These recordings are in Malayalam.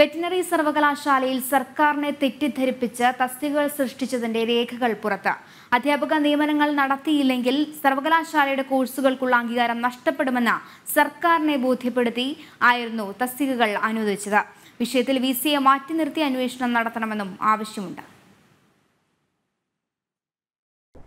വെറ്റിനറി സർവകലാശാലയിൽ സർക്കാരിനെ തെറ്റിദ്ധരിപ്പിച്ച് തസ്തികകൾ സൃഷ്ടിച്ചതിന്റെ രേഖകൾ പുറത്ത് അധ്യാപക നിയമനങ്ങൾ നടത്തിയില്ലെങ്കിൽ സർവകലാശാലയുടെ കോഴ്സുകൾക്കുള്ള അംഗീകാരം നഷ്ടപ്പെടുമെന്ന് സർക്കാരിനെ ബോധ്യപ്പെടുത്തി ആയിരുന്നു തസ്തികകൾ അനുവദിച്ചത് വിഷയത്തിൽ വി സിയെ മാറ്റി നിർത്തി അന്വേഷണം നടത്തണമെന്നും ആവശ്യമുണ്ട്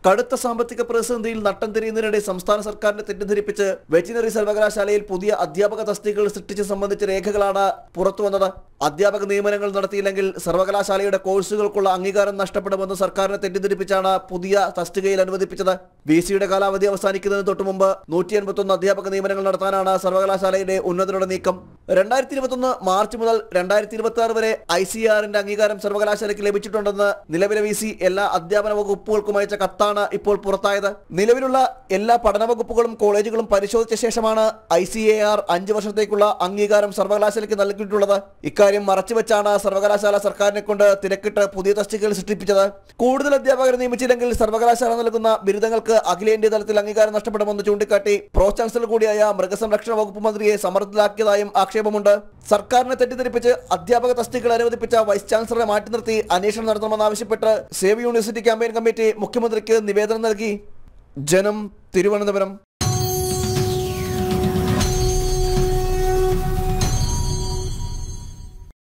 കടുത്ത സാമ്പത്തിക പ്രതിസന്ധിയിൽ നട്ടം തിരിയുന്നതിനിടെ സംസ്ഥാന സർക്കാരിനെ തെറ്റിദ്ധരിപ്പിച്ച് വെറ്റിനറി സർവകലാശാലയിൽ പുതിയ അധ്യാപക തസ്തികകൾ സൃഷ്ടിച്ചു സംബന്ധിച്ച രേഖകളാണ് പുറത്തുവന്നത് അധ്യാപക നിയമനങ്ങൾ നടത്തിയില്ലെങ്കിൽ സർവകലാശാലയുടെ കോഴ്സുകൾക്കുള്ള അംഗീകാരം നഷ്ടപ്പെടുമെന്ന് സർക്കാരിനെ തെറ്റിദ്ധരിപ്പിച്ചാണ് പുതിയ തസ്തികയിൽ അനുവദിപ്പിച്ചത് വി സിയുടെ കാലാവധി അവസാനിക്കുന്നതിന് തൊട്ടുമുമ്പ് നൂറ്റി അൻപത്തൊന്ന് അധ്യാപക നിയമനങ്ങൾ നടത്താനാണ് സർവകലാശാലയുടെ ഉന്നതരുടെ നീക്കം രണ്ടായിരത്തി ഇരുപത്തൊന്ന് മാർച്ച് മുതൽ രണ്ടായിരത്തി ഇരുപത്തി ആറ് വരെ ഐ സി ആറിന്റെ അംഗീകാരം സർവകലാശാലയ്ക്ക് ലഭിച്ചിട്ടുണ്ടെന്ന് നിലവിലെ വി സി എല്ലാ അധ്യാപന വകുപ്പുകൾക്കും അയച്ച കത്താണ് ഇപ്പോൾ പുറത്തായത് നിലവിലുള്ള എല്ലാ പഠന വകുപ്പുകളും കോളേജുകളും പരിശോധിച്ച ശേഷമാണ് ഐ സി എ ആർ അഞ്ച് വർഷത്തേക്കുള്ള അംഗീകാരം സർവകലാശാലയ്ക്ക് നൽകിയിട്ടുള്ളത് ഇക്കാര്യം മറച്ചുവെച്ചാണ് സർവകലാശാല സർക്കാരിനെ കൊണ്ട് തിരക്കിട്ട് പുതിയ തസ്തികൾ സൃഷ്ടിപ്പിച്ചത് കൂടുതൽ അധ്യാപകരെ നിയമിച്ചില്ലെങ്കിൽ സർവകലാശാല നൽകുന്ന ബിരുദങ്ങൾക്ക് അഖിലേന്ത്യാ തലത്തിൽ അംഗീകാരം നഷ്ടപ്പെടുമെന്ന് ചൂണ്ടിക്കാട്ടി പ്രോ ചാൻസലർ കൂടിയായ മൃഗസംരക്ഷണ വകുപ്പ് മന്ത്രിയെ സമ്മർദ്ദത്തിലാക്കിയതായും ആക്ഷേപം ആക്ഷേപമുണ്ട് സർക്കാരിനെ തെറ്റിദ്ധരിപ്പിച്ച് അധ്യാപക തസ്തികൾ അനുവദിപ്പിച്ച വൈസ് ചാൻസലറെ മാറ്റി നിർത്തി അന്വേഷണം നടത്തണമെന്നാവശ്യപ്പെട്ട് സേവ് യൂണിവേഴ്സിറ്റി ക്യാമ്പയിൻ കമ്മിറ്റി മുഖ്യമന്ത്രിക്ക് നിവേദനം നൽകി ജനം തിരുവനന്തപുരം